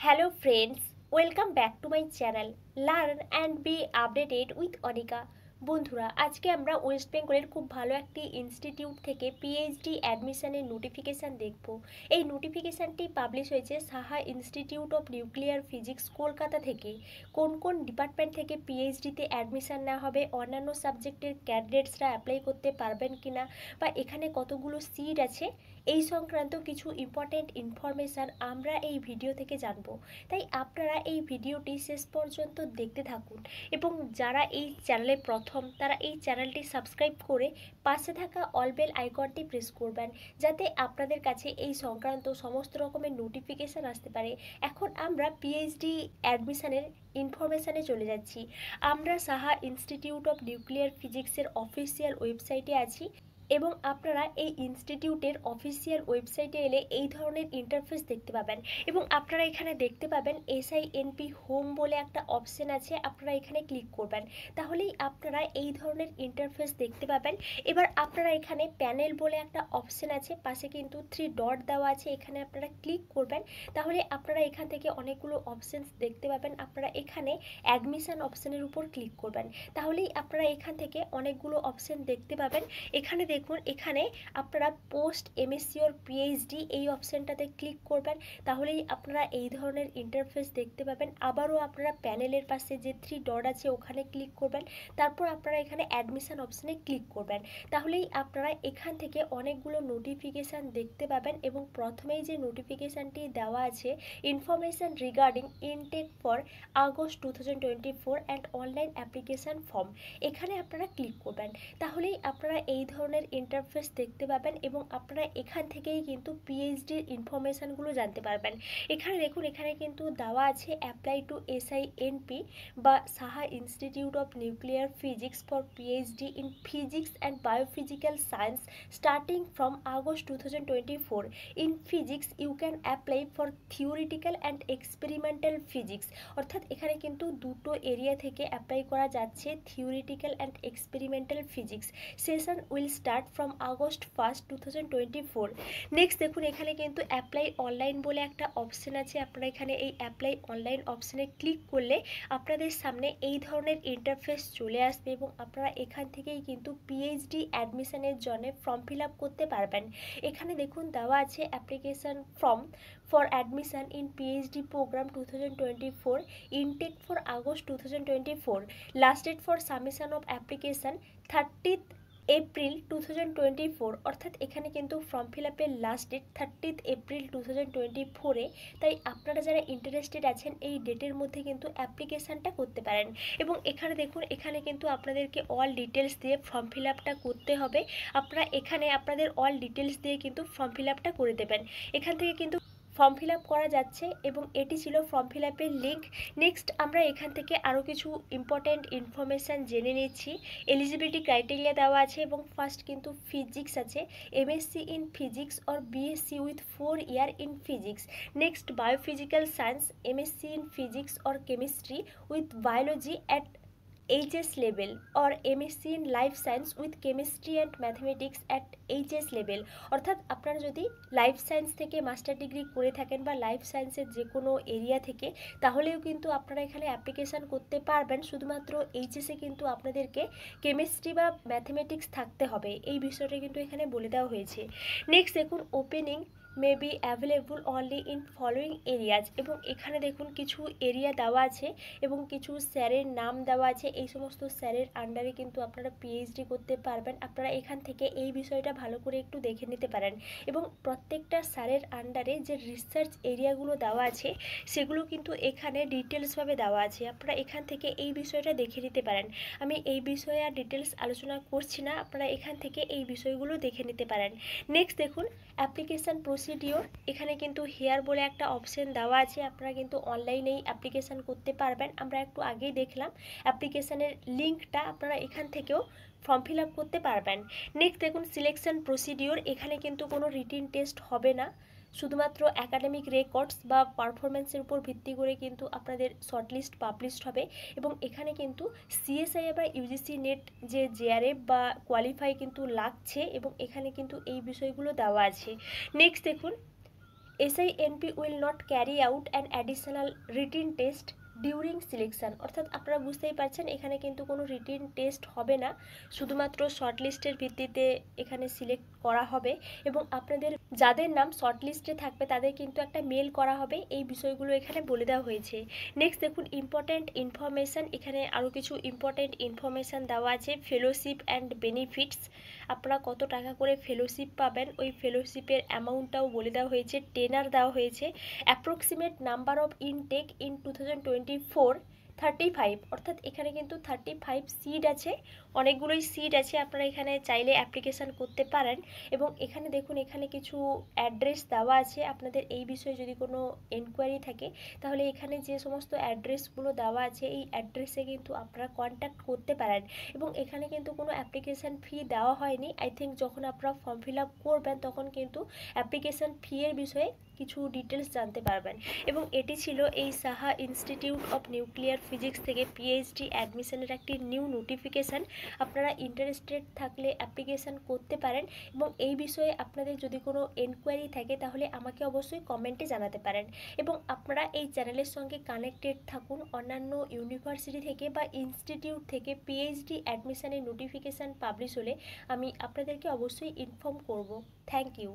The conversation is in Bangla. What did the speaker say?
Hello friends, welcome back to my channel. Learn and be updated with Onika. বন্ধুরা আজকে আমরা ওয়েস্ট বেঙ্গলের খুব ভালো একটি ইনস্টিটিউট থেকে পিএইচডি অ্যাডমিশানের নোটিফিকেশান দেখব এই নোটিফিকেশানটি পাবলিশ হয়েছে Saha institute of nuclear physics Kolkata থেকে কোন কোন ডিপার্টমেন্ট থেকে পিএইচডিতে অ্যাডমিশান না হবে অন্যান্য সাবজেক্টের ক্যান্ডিডেটসরা অ্যাপ্লাই করতে পারবেন কি না বা এখানে কতগুলো সিট আছে এই সংক্রান্ত কিছু ইম্পর্ট্যান্ট ইনফরমেশান আমরা এই ভিডিও থেকে জানব তাই আপনারা এই ভিডিওটি শেষ পর্যন্ত দেখতে থাকুন এবং যারা এই চ্যানেলে প্রথম প্রথম তারা এই চ্যানেলটি সাবস্ক্রাইব করে পাশে থাকা অলবেল আইকনটি প্রেস করবেন যাতে আপনাদের কাছে এই সংক্রান্ত সমস্ত রকমের নোটিফিকেশান আসতে পারে এখন আমরা পিএইচডি অ্যাডমিশানের ইনফরমেশানে চলে যাচ্ছি আমরা সাহা ইনস্টিটিউট অফ নিউক্লিয়ার ফিজিক্সের অফিসিয়াল ওয়েবসাইটে আছি এবং আপনারা এই ইনস্টিটিউটের অফিসিয়াল ওয়েবসাইটে এলে এই ধরনের ইন্টারফেস দেখতে পাবেন এবং আপনারা এখানে দেখতে পাবেন এসআইএনপি হোম বলে একটা অপশান আছে আপনারা এখানে ক্লিক করবেন তাহলেই আপনারা এই ধরনের ইন্টারফেস দেখতে পাবেন এবার আপনারা এখানে প্যানেল বলে একটা অপশান আছে পাশে কিন্তু থ্রি ডট দেওয়া আছে এখানে আপনারা ক্লিক করবেন তাহলে আপনারা এখান থেকে অনেকগুলো অপশানস দেখতে পাবেন আপনারা এখানে অ্যাডমিশান অপশানের উপর ক্লিক করবেন তাহলেই আপনারা এখান থেকে অনেকগুলো অপশান দেখতে পাবেন এখানে দেখুন এখানে আপনারা পোস্ট এমএসসিওর পিএইচডি এই অপশানটাতে ক্লিক করবেন তাহলেই আপনারা এই ধরনের ইন্টারফেস দেখতে পাবেন আবারও আপনারা প্যানেলের পাশে যে থ্রি ডট আছে ওখানে ক্লিক করবেন তারপর আপনারা এখানে অ্যাডমিশান অপশানে ক্লিক করবেন তাহলেই আপনারা এখান থেকে অনেকগুলো নোটিফিকেশান দেখতে পাবেন এবং প্রথমেই যে নোটিফিকেশানটি দেওয়া আছে information regarding intake for August two thousand twenty four and online application form এখানে আপনারা ক্লিক করবেন তাহলেই আপনারা এই ধরনের ইন্টারফেস দেখতে পাবেন এবং আপনারা এখান থেকেই কিন্তু পিএইচডির ইনফরমেশানগুলো জানতে পারবেন এখানে দেখুন এখানে কিন্তু দেওয়া আছে অ্যাপ্লাই টু এনপি বা Saha institute of nuclear physics for PhD in physics and biophysical science starting from August two thousand twenty four in physics you can apply for theoretical and experimental physics অর্থাৎ এখানে কিন্তু দুটো এরিয়া থেকে অ্যাপ্লাই করা যাচ্ছে theoretical and experimental physics session will start start from August first two thousand twenty four next দেখুন এখানে কিন্তু অ্যাপ্লাই অনলাইন বলে একটা অপশান আছে আপনারা এখানে এই অ্যাপ্লাই অনলাইন অপশানে ক্লিক করলে আপনাদের সামনে এই ধরনের ইন্টারফেস চলে আসবে এবং আপনারা এখান থেকেই কিন্তু পিএইচডি অ্যাডমিশানের জন্য ফর্ম ফিল আপ করতে পারবেন এখানে দেখুন দেওয়া আছে application form for admission in PhD program two thousand twenty four intake for August two thousand twenty four last date for submission of application thirtieth April two thousand twenty four অর্থাৎ এখানে কিন্তু ফর্ম ফিল আপের last date thirtieth April two thousand twenty ফোরে তাই আপনারা যারা ইন্টারেস্টেড আছেন এই ডেটের মধ্যে কিন্তু অ্যাপ্লিকেশানটা করতে পারেন এবং এখানে দেখুন এখানে কিন্তু আপনাদেরকে অল ডিটেলস দিয়ে ফর্ম ফিল আপটা করতে হবে আপনারা এখানে আপনাদের অল ডিটেলস দিয়ে কিন্তু ফর্ম ফিল আপটা করে দেবেন এখান থেকে কিন্তু ফর্ম ফিল করা যাচ্ছে এবং এটি ছিল ফর্ম ফিল আপের লিঙ্ক নেক্সট আমরা এখান থেকে আরও কিছু ইম্পর্ট্যান্ট ইনফরমেশান জেনে নিচ্ছি এলিজিবিলিটি ক্রাইটেরিয়া দেওয়া আছে এবং ফার্স্ট কিন্তু ফিজিক্স আছে MSc in physics or BSc with four year in physics next biophysical science MSc in physics or chemistry with biology at HS level or MSc in life science with chemistry and mathematics at HS level অর্থাৎ আপনারা যদি লাইফ সায়েন্স থেকে মাস্টার ডিগ্রি করে থাকেন বা লাইফ সায়েন্সের যে কোনো এরিয়া থেকে তাহলেও কিন্তু আপনারা এখানে অ্যাপ্লিকেশান করতে পারবেন শুধুমাত্র এইচএসে কিন্তু আপনাদেরকে কেমিস্ট্রি বা ম্যাথমেটিক্স থাকতে হবে এই বিষয়টা কিন্তু এখানে বলে দেওয়া হয়েছে নেক্সট দেখুন opening may be available only in following areas এবং এখানে দেখুন কিছু এরিয়া দেওয়া আছে এবং কিছু স্যারের নাম দেওয়া আছে এই সমস্ত স্যারের আন্ডারে কিন্তু আপনারা পিএইচডি করতে পারবেন আপনারা এখান থেকে এই বিষয়টা ভালো করে একটু দেখে নিতে পারেন এবং প্রত্যেকটা স্যারের আন্ডারে যে রিসার্চ এরিয়াগুলো দেওয়া আছে সেগুলো কিন্তু এখানে ডিটেলসভাবে দেওয়া আছে আপনারা এখান থেকে এই বিষয়টা দেখে নিতে পারেন আমি এই বিষয়ে আর ডিটেলস আলোচনা করছি না আপনারা এখান থেকে এই বিষয়গুলো দেখে নিতে পারেন নেক্সট দেখুন অ্যাপ্লিকেশান প্রসেস প্রসিডিওর এখানে কিন্তু হেয়ার বলে একটা অপশন দেওয়া আছে আপনারা কিন্তু অনলাইনেই অ্যাপ্লিকেশান করতে পারবেন আমরা একটু আগেই দেখলাম অ্যাপ্লিকেশানের লিঙ্কটা আপনারা এখান থেকেও ফর্ম ফিল করতে পারবেন নেক্সট দেখুন সিলেকশন প্রসিডিওর এখানে কিন্তু কোনো রিটিন টেস্ট হবে না শুধুমাত্র অ্যাকাডেমিক রেকর্ডস বা পারফরমেন্সের উপর ভিত্তি করে কিন্তু আপনাদের শর্টলিস্ট পাবলিশড হবে এবং এখানে কিন্তু সিএসআই বা ইউজিসি নেট যে জেআরএফ বা কোয়ালিফাই কিন্তু লাগছে এবং এখানে কিন্তু এই বিষয়গুলো দেওয়া আছে নেক্সট দেখুন NP will not carry out an additional written test during selection অর্থাৎ আপনারা বুঝতেই পারছেন এখানে কিন্তু কোনো রিটিন টেস্ট হবে না শুধুমাত্র শর্টলিস্টের ভিত্তিতে এখানে সিলেক্ট করা হবে এবং আপনাদের যাদের নাম শর্টলিস্টে থাকবে তাদের কিন্তু একটা মেল করা হবে এই বিষয়গুলো এখানে বলে দেওয়া হয়েছে নেক্সট দেখুন ইম্পর্ট্যান্ট ইনফরমেশান এখানে আরও কিছু ইম্পর্ট্যান্ট ইনফরমেশান দেওয়া আছে ফেলোশিপ অ্যান্ড বেনিফিটস আপনারা কত টাকা করে ফেলোশিপ পাবেন ওই ফেলোশিপের অ্যামাউন্টটাও বলে দেওয়া হয়েছে টেনার দেওয়া হয়েছে approximate number of intake in two thousand twenty four thirty five অর্থাৎ এখানে কিন্তু থার্টি ফাইভ সিট আছে অনেকগুলোই সিট আছে আপনারা এখানে চাইলে অ্যাপ্লিকেশান করতে পারেন এবং এখানে দেখুন এখানে কিছু অ্যাড্রেস দেওয়া আছে আপনাদের এই বিষয়ে যদি কোনো এনকোয়ারি থাকে তাহলে এখানে যে সমস্ত অ্যাড্রেসগুলো দেওয়া আছে এই অ্যাড্রেসে কিন্তু আপনারা কন্ট্যাক্ট করতে পারেন এবং এখানে কিন্তু কোনো অ্যাপ্লিকেশান ফি দেওয়া হয়নি আই থিঙ্ক যখন আপনারা ফর্ম ফিল আপ করবেন তখন কিন্তু অ্যাপ্লিকেশান ফি এর বিষয়ে কিছু ডিটেলস জানতে পারবেন এবং এটি ছিল এই Saha institute of nuclear physics থেকে পিএইচডি অ্যাডমিশনের একটি নিউ নোটিফিকেশান আপনারা ইন্টারেস্টেড থাকলে অ্যাপ্লিকেশান করতে পারেন এবং এই বিষয়ে আপনাদের যদি কোনো এনকোয়ারি থাকে তাহলে আমাকে অবশ্যই কমেন্টে জানাতে পারেন এবং আপনারা এই চ্যানেলের সঙ্গে কানেক্টেড থাকুন অন্যান্য ইউনিভার্সিটি থেকে বা ইনস্টিটিউট থেকে পিএইচডি অ্যাডমিশানের নোটিফিকেশান পাবলিশ হলে আমি আপনাদেরকে অবশ্যই ইনফর্ম করব থ্যাংক ইউ